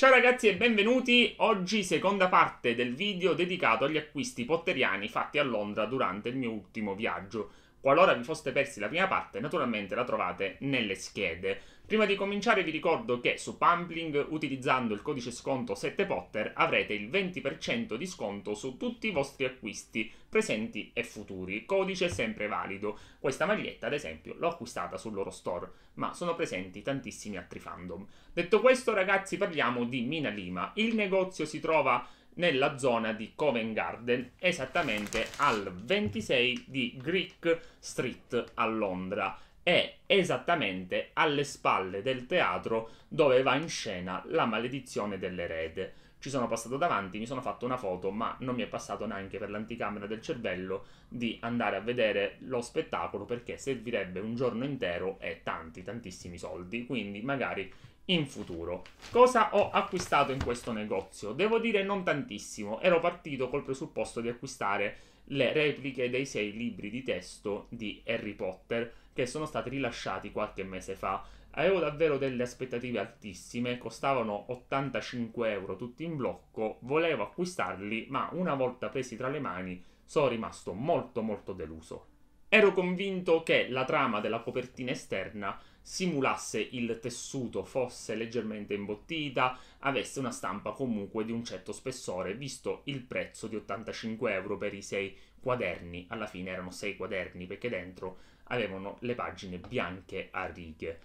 Ciao ragazzi e benvenuti! Oggi seconda parte del video dedicato agli acquisti potteriani fatti a Londra durante il mio ultimo viaggio. Qualora vi foste persi la prima parte, naturalmente la trovate nelle schede. Prima di cominciare vi ricordo che su Pumpling, utilizzando il codice sconto 7Potter, avrete il 20% di sconto su tutti i vostri acquisti, presenti e futuri. Codice sempre valido. Questa maglietta, ad esempio, l'ho acquistata sul loro store, ma sono presenti tantissimi altri fandom. Detto questo, ragazzi, parliamo di Mina Lima. Il negozio si trova nella zona di Covent Garden, esattamente al 26 di Greek Street a Londra è esattamente alle spalle del teatro dove va in scena la maledizione dell'erede. Ci sono passato davanti, mi sono fatto una foto, ma non mi è passato neanche per l'anticamera del cervello di andare a vedere lo spettacolo perché servirebbe un giorno intero e tanti, tantissimi soldi. Quindi magari in futuro. Cosa ho acquistato in questo negozio? Devo dire non tantissimo, ero partito col presupposto di acquistare le repliche dei sei libri di testo di Harry Potter che sono stati rilasciati qualche mese fa. Avevo davvero delle aspettative altissime, costavano 85 euro tutti in blocco, volevo acquistarli, ma una volta presi tra le mani sono rimasto molto molto deluso. Ero convinto che la trama della copertina esterna simulasse il tessuto, fosse leggermente imbottita, avesse una stampa comunque di un certo spessore, visto il prezzo di 85 euro per i 6 quaderni. Alla fine erano 6 quaderni perché dentro avevano le pagine bianche a righe.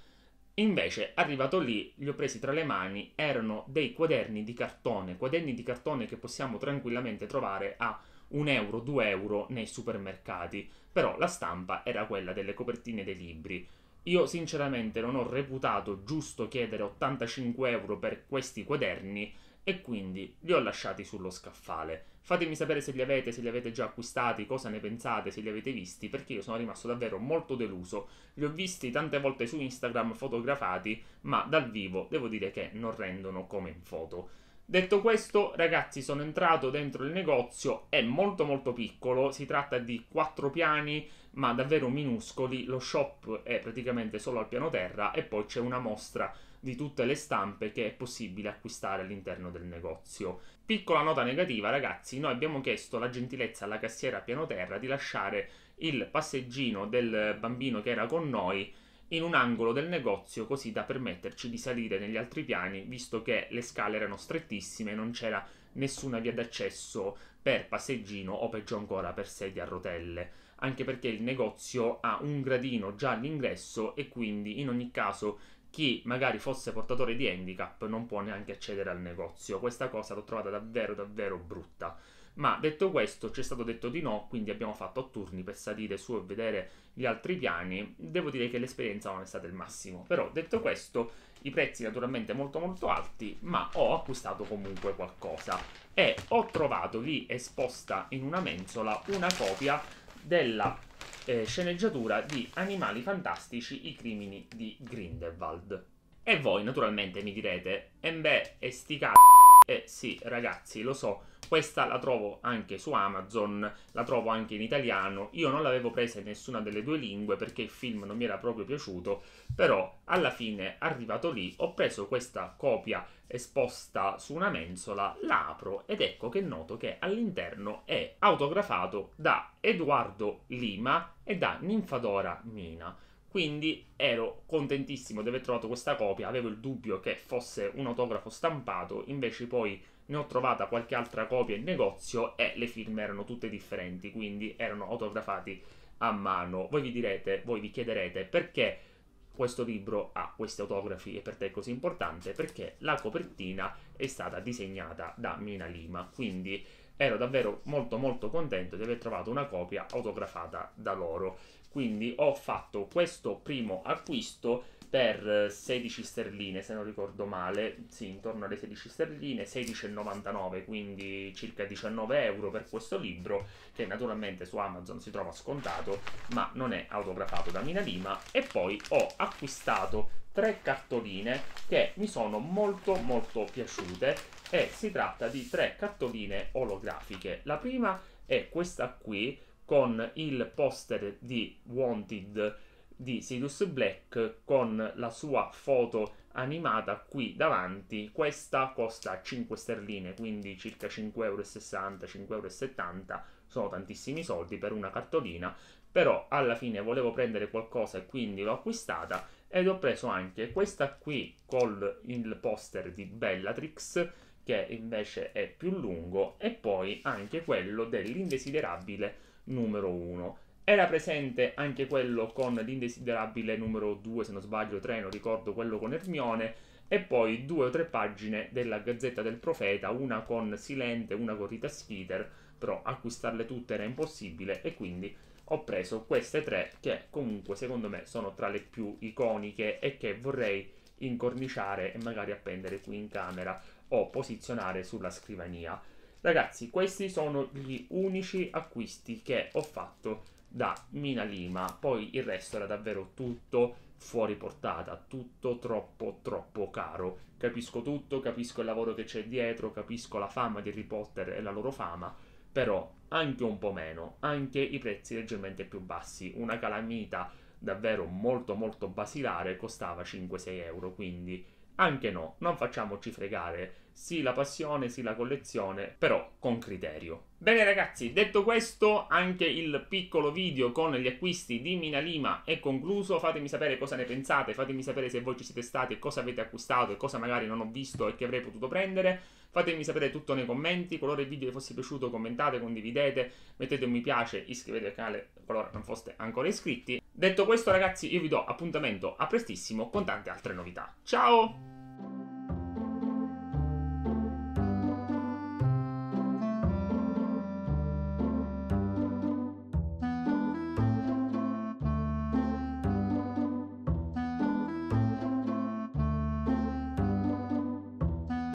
Invece, arrivato lì, li ho presi tra le mani, erano dei quaderni di cartone, quaderni di cartone che possiamo tranquillamente trovare a un euro, due euro nei supermercati, però la stampa era quella delle copertine dei libri. Io sinceramente non ho reputato giusto chiedere 85 euro per questi quaderni e quindi li ho lasciati sullo scaffale. Fatemi sapere se li avete, se li avete già acquistati, cosa ne pensate, se li avete visti, perché io sono rimasto davvero molto deluso. Li ho visti tante volte su Instagram fotografati, ma dal vivo devo dire che non rendono come in foto. Detto questo, ragazzi, sono entrato dentro il negozio, è molto molto piccolo, si tratta di quattro piani, ma davvero minuscoli, lo shop è praticamente solo al piano terra e poi c'è una mostra di tutte le stampe che è possibile acquistare all'interno del negozio. Piccola nota negativa, ragazzi, noi abbiamo chiesto la gentilezza alla cassiera a piano terra di lasciare il passeggino del bambino che era con noi in un angolo del negozio così da permetterci di salire negli altri piani, visto che le scale erano strettissime e non c'era nessuna via d'accesso per passeggino o peggio ancora per sedie a rotelle anche perché il negozio ha un gradino già all'ingresso e quindi in ogni caso chi magari fosse portatore di handicap non può neanche accedere al negozio. Questa cosa l'ho trovata davvero davvero brutta. Ma detto questo, ci è stato detto di no, quindi abbiamo fatto turni per salire su e vedere gli altri piani. Devo dire che l'esperienza non è stata il massimo. Però detto questo, i prezzi naturalmente molto molto alti, ma ho acquistato comunque qualcosa. E ho trovato lì esposta in una mensola una copia della eh, sceneggiatura di Animali Fantastici, i crimini di Grindelwald. E voi naturalmente mi direte, e eh beh, e sti c***o. Eh sì, ragazzi, lo so questa la trovo anche su Amazon, la trovo anche in italiano. Io non l'avevo presa in nessuna delle due lingue perché il film non mi era proprio piaciuto, però alla fine arrivato lì ho preso questa copia esposta su una mensola, l'apro ed ecco che noto che all'interno è autografato da Edoardo Lima e da Ninfadora Mina. Quindi ero contentissimo di aver trovato questa copia, avevo il dubbio che fosse un autografo stampato, invece poi ne ho trovata qualche altra copia in negozio e le firme erano tutte differenti, quindi erano autografati a mano. Voi vi direte, voi vi chiederete perché questo libro ha questi autografi e per te è così importante? Perché la copertina è stata disegnata da Mina Lima, quindi ero davvero molto molto contento di aver trovato una copia autografata da loro. Quindi ho fatto questo primo acquisto per 16 sterline, se non ricordo male, sì, intorno alle 16 sterline, 16,99, quindi circa 19 euro per questo libro, che naturalmente su Amazon si trova scontato, ma non è autografato da Mina Lima. E poi ho acquistato tre cartoline che mi sono molto molto piaciute e si tratta di tre cartoline olografiche. La prima è questa qui con il poster di Wanted di Sirius Black con la sua foto animata qui davanti, questa costa 5 sterline, quindi circa 5,60 5,70 euro. sono tantissimi soldi per una cartolina, però alla fine volevo prendere qualcosa e quindi l'ho acquistata ed ho preso anche questa qui con il poster di Bellatrix che invece è più lungo e poi anche quello dell'indesiderabile numero 1 era presente anche quello con l'indesiderabile numero 2, se non sbaglio 3, non ricordo, quello con Ermione, e poi due o tre pagine della Gazzetta del Profeta, una con Silente, una con Rita Skeeter, però acquistarle tutte era impossibile e quindi ho preso queste tre che comunque secondo me sono tra le più iconiche e che vorrei incorniciare e magari appendere qui in camera o posizionare sulla scrivania. Ragazzi, questi sono gli unici acquisti che ho fatto da Mina Lima, poi il resto era davvero tutto fuori portata, tutto troppo troppo caro. Capisco tutto, capisco il lavoro che c'è dietro, capisco la fama di Harry Potter e la loro fama, però anche un po' meno, anche i prezzi leggermente più bassi. Una calamita davvero molto molto basilare costava 5-6 euro, quindi anche no, non facciamoci fregare. Sì la passione, sì la collezione, però con criterio. Bene ragazzi, detto questo, anche il piccolo video con gli acquisti di Mina Lima è concluso. Fatemi sapere cosa ne pensate, fatemi sapere se voi ci siete stati e cosa avete acquistato e cosa magari non ho visto e che avrei potuto prendere. Fatemi sapere tutto nei commenti, qualora il video vi fosse piaciuto commentate, condividete, mettete un mi piace, iscrivetevi al canale qualora non foste ancora iscritti. Detto questo ragazzi io vi do appuntamento a prestissimo con tante altre novità. Ciao!